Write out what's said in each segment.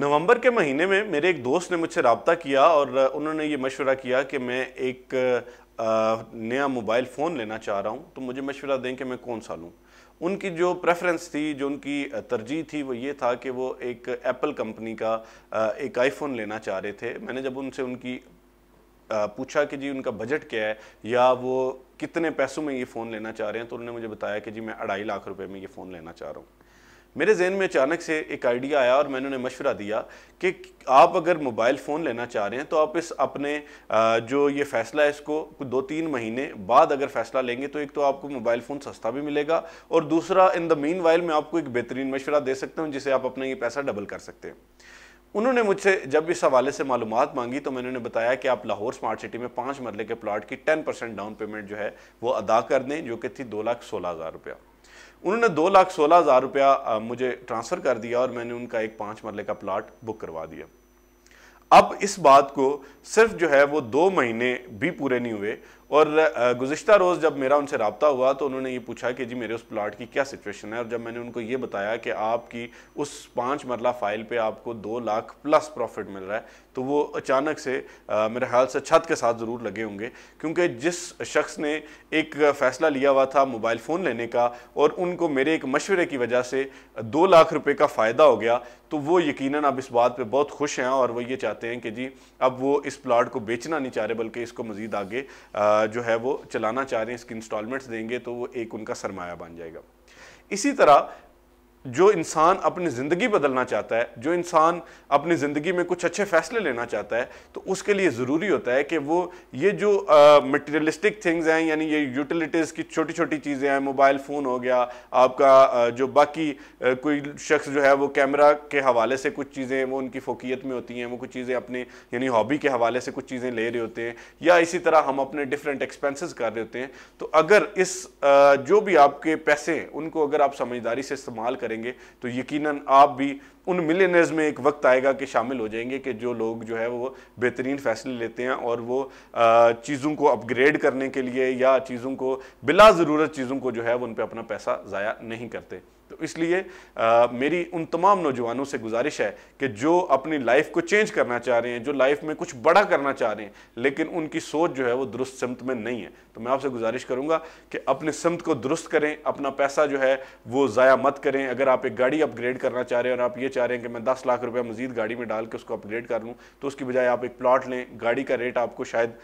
नवंबर के महीने में मेरे एक दोस्त ने मुझसे रबता किया और उन्होंने ये मशवरा किया कि मैं एक नया मोबाइल फ़ोन लेना चाह रहा हूँ तो मुझे मशवरा दें कि मैं कौन सा लूँ उनकी जो प्रेफरेंस थी जो उनकी तरजीह थी वो ये था कि वो एक एप्पल कंपनी का एक आईफोन लेना चाह रहे थे मैंने जब उनसे उनकी पूछा कि जी उनका बजट क्या है या वो कितने पैसों में ये फ़ोन लेना चाह रहे हैं तो उन्होंने मुझे बताया कि जी मैं अढ़ाई लाख रुपए में ये फ़ोन लेना चाह रहा हूँ मेरे जहन में अचानक से एक आइडिया आया और मैंने उन्हें मशवरा दिया कि आप अगर मोबाइल फ़ोन लेना चाह रहे हैं तो आप इस अपने जो ये फ़ैसला है इसको दो तीन महीने बाद अगर फ़ैसला लेंगे तो एक तो आपको मोबाइल फ़ोन सस्ता भी मिलेगा और दूसरा इन द मीन वाइल मैं आपको एक बेहतरीन मशवरा दे सकता हूँ जिसे आप अपना ये पैसा डबल कर सकते हैं उन्होंने मुझसे जब इस हवाले से मालूम मांगी तो मैंने उन्हें बताया कि आप लाहौर स्मार्ट सिटी में पाँच मरले के प्लाट की टेन परसेंट डाउन पेमेंट जो है वो अदा कर दें जो कि थी दो लाख सोलह हज़ार रुपया उन्होंने दो लाख सोलह हज़ार रुपया मुझे ट्रांसफ़र कर दिया और मैंने उनका एक पाँच मरले का प्लाट बुक करवा दिया अब इस बात को सिर्फ जो है वो दो महीने भी पूरे नहीं हुए और गुज्त रोज़ जब मेरा उनसे रबता हुआ तो उन्होंने ये पूछा कि जी मेरे उस प्लाट की क्या सिचुएशन है और जब मैंने उनको ये बताया कि आपकी उस पाँच मरला फ़ाइल पे आपको दो लाख प्लस प्रॉफिट मिल रहा है तो वो अचानक से मेरे ख्याल से छत के साथ ज़रूर लगे होंगे क्योंकि जिस शख्स ने एक फ़ैसला लिया हुआ था मोबाइल फ़ोन लेने का और उनको मेरे एक मशवरे की वजह से दो लाख रुपये का फ़ायदा हो गया तो वो यकीन अब इस बात पर बहुत खुश हैं और वो ये चाहते हैं कि जी अब वो इस प्लाट को बेचना नहीं चाह रहे बल्कि इसको मज़ीद आगे जो है वो चलाना चाह रहे हैं इसकी इंस्टॉलमेंट्स देंगे तो वो एक उनका सरमाया बन जाएगा इसी तरह जो इंसान अपनी ज़िंदगी बदलना चाहता है जो इंसान अपनी ज़िंदगी में कुछ अच्छे फैसले लेना चाहता है तो उसके लिए ज़रूरी होता है कि वो ये जो मटेरियलिस्टिक थिंग्स हैं यानी ये यूटिलिटीज़ की छोटी छोटी चीज़ें हैं मोबाइल फ़ोन हो गया आपका आ, जो बाकी आ, कोई शख्स जो है वो कैमरा के हवाले से कुछ चीज़ें वो उनकी फोकियत में होती हैं वो कुछ चीज़ें अपने यानी हॉबी के हवाले से कुछ चीज़ें ले रहे होते हैं या इसी तरह हम अपने डिफरेंट एक्सपेंसिस कर रहे होते हैं तो अगर इस जो भी आपके पैसे उनको अगर आप समझदारी से इस्तेमाल कर करेंगे तो यकीनन आप भी उन मिलेनर्स में एक वक्त आएगा कि शामिल हो जाएंगे कि जो लोग जो है वो बेहतरीन फैसले लेते हैं और वो चीज़ों को अपग्रेड करने के लिए या चीज़ों को बिला ज़रूरत चीज़ों को जो है वो उन पर अपना पैसा ज़ाया नहीं करते तो इसलिए आ, मेरी उन तमाम नौजवानों से गुजारिश है कि जो अपनी लाइफ को चेंज करना चाह रहे हैं जो लाइफ में कुछ बड़ा करना चाह रहे हैं लेकिन उनकी सोच जो है वो दुरुस्त समत में नहीं है तो मैं आपसे गुजारिश करूंगा कि अपने समत को दुरुस्त करें अपना पैसा जो है वो ज़ाया मत करें अगर आप एक गाड़ी अपग्रेड करना चाह रहे हैं और आप ये चाह रहे हैं कि मैं दस लाख रुपया मजीद गाड़ी में डाल के उसको अपग्रेड कर लूँ तो उसकी बजाय आप एक प्लाट लें गाड़ी का रेट आपको शायद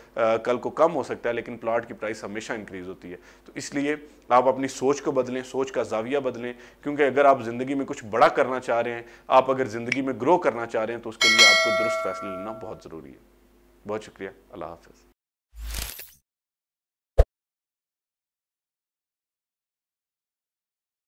कल को कम हो सकता है लेकिन प्लाट की प्राइस हमेशा इंक्रीज़ होती है तो इसलिए आप अपनी सोच को बदलें सोच का जाविया बदलें क्योंकि अगर आप ज़िंदगी में कुछ बड़ा करना चाह रहे हैं आप अगर ज़िंदगी में ग्रो करना चाह रहे हैं तो उसके लिए आपको दुरुस्त फैसले लेना बहुत ज़रूरी है बहुत शुक्रिया अल्लाह हाफिज़